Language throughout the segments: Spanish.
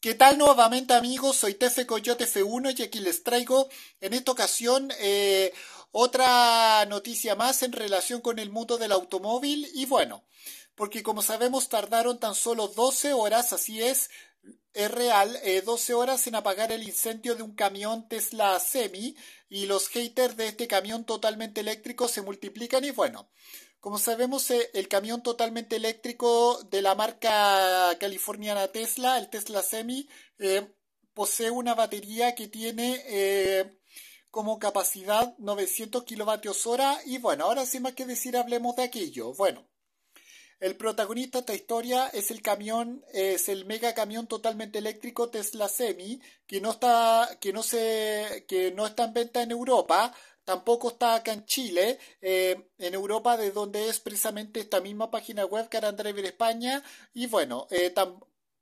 ¿Qué tal nuevamente amigos? Soy Tefe Coyote F1 y aquí les traigo en esta ocasión eh, otra noticia más en relación con el mundo del automóvil y bueno, porque como sabemos tardaron tan solo 12 horas, así es, es real, eh, 12 horas sin apagar el incendio de un camión Tesla Semi y los haters de este camión totalmente eléctrico se multiplican y bueno, como sabemos eh, el camión totalmente eléctrico de la marca californiana Tesla, el Tesla Semi, eh, posee una batería que tiene eh, como capacidad 900 kilovatios hora y bueno, ahora sin más que decir hablemos de aquello. Bueno. El protagonista de esta historia es el camión, es el mega camión totalmente eléctrico Tesla Semi, que no está, que no se, que no está en venta en Europa, tampoco está acá en Chile, eh, en Europa, de donde es precisamente esta misma página web, Caran Driver España, y bueno, eh,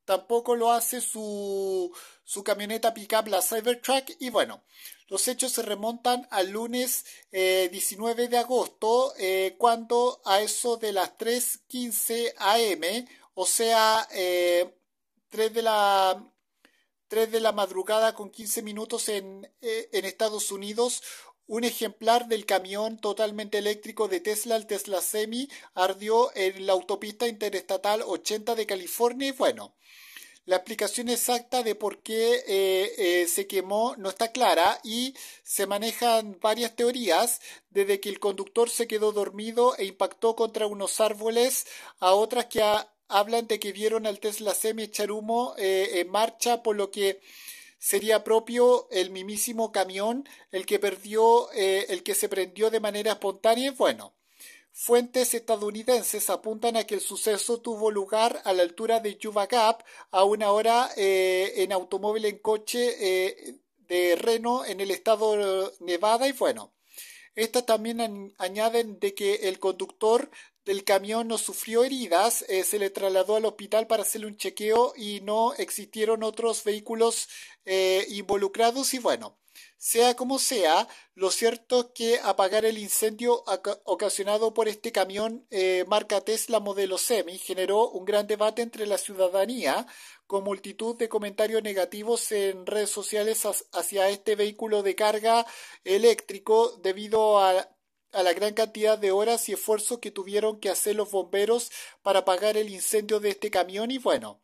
tampoco lo hace su, su camioneta pickup, la Cybertruck, y bueno. Los hechos se remontan al lunes 19 eh, de agosto, eh, cuando a eso de las 3.15 am, o sea, 3 eh, de la 3 de la madrugada con 15 minutos en, en Estados Unidos, un ejemplar del camión totalmente eléctrico de Tesla, el Tesla Semi, ardió en la autopista interestatal 80 de California y bueno, la explicación exacta de por qué eh, eh, se quemó no está clara y se manejan varias teorías, desde que el conductor se quedó dormido e impactó contra unos árboles, a otras que hablan de que vieron al Tesla Semi echar humo eh, en marcha, por lo que sería propio el mismísimo camión el que perdió, el que se prendió de manera espontánea. Bueno, Fuentes estadounidenses apuntan a que el suceso tuvo lugar a la altura de Yuba Gap, a una hora eh, en automóvil en coche eh, de Reno en el estado Nevada y bueno. Estas también añaden de que el conductor del camión no sufrió heridas, eh, se le trasladó al hospital para hacerle un chequeo y no existieron otros vehículos involucrados y bueno. Sea como sea, lo cierto es que apagar el incendio ocasionado por este camión eh, marca Tesla modelo semi generó un gran debate entre la ciudadanía con multitud de comentarios negativos en redes sociales hacia este vehículo de carga eléctrico debido a, la gran cantidad de horas y esfuerzos que tuvieron que hacer los bomberos para apagar el incendio de este camión y bueno,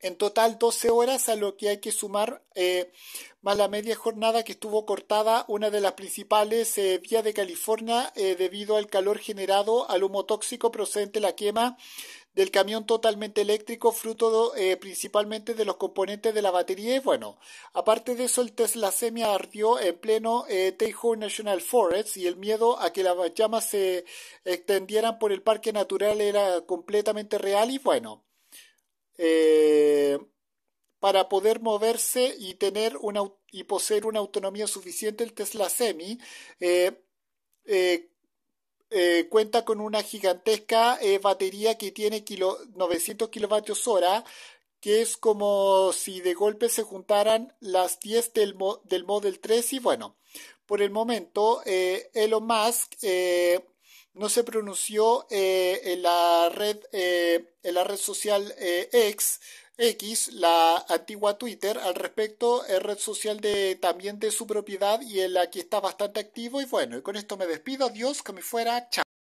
en total 12 horas a lo que hay que sumar eh, más la media jornada que estuvo cortada, una de las principales eh, vías de California eh, debido al calor generado al humo tóxico procedente de la quema del camión totalmente eléctrico, fruto principalmente de los componentes de la batería. Y bueno, aparte de eso, el Tesla Semia ardió en pleno eh, National Forest y el miedo a que las llamas se extendieran por el parque natural era completamente real. Y bueno, eh, para poder moverse y, tener una, y poseer una autonomía suficiente, el Tesla Semi eh, eh, cuenta con una gigantesca batería que tiene 900 kilovatios hora, que es como si de golpe se juntaran las 10 del, del Model 3 y bueno, por el momento Elon Musk no se pronunció eh, en, la red, eh, en la red social eh, X, la antigua Twitter, al respecto, es red social de, también de su propiedad y en la que está bastante activo. Y bueno, y con esto me despido. Adiós, que me fuera. Chao.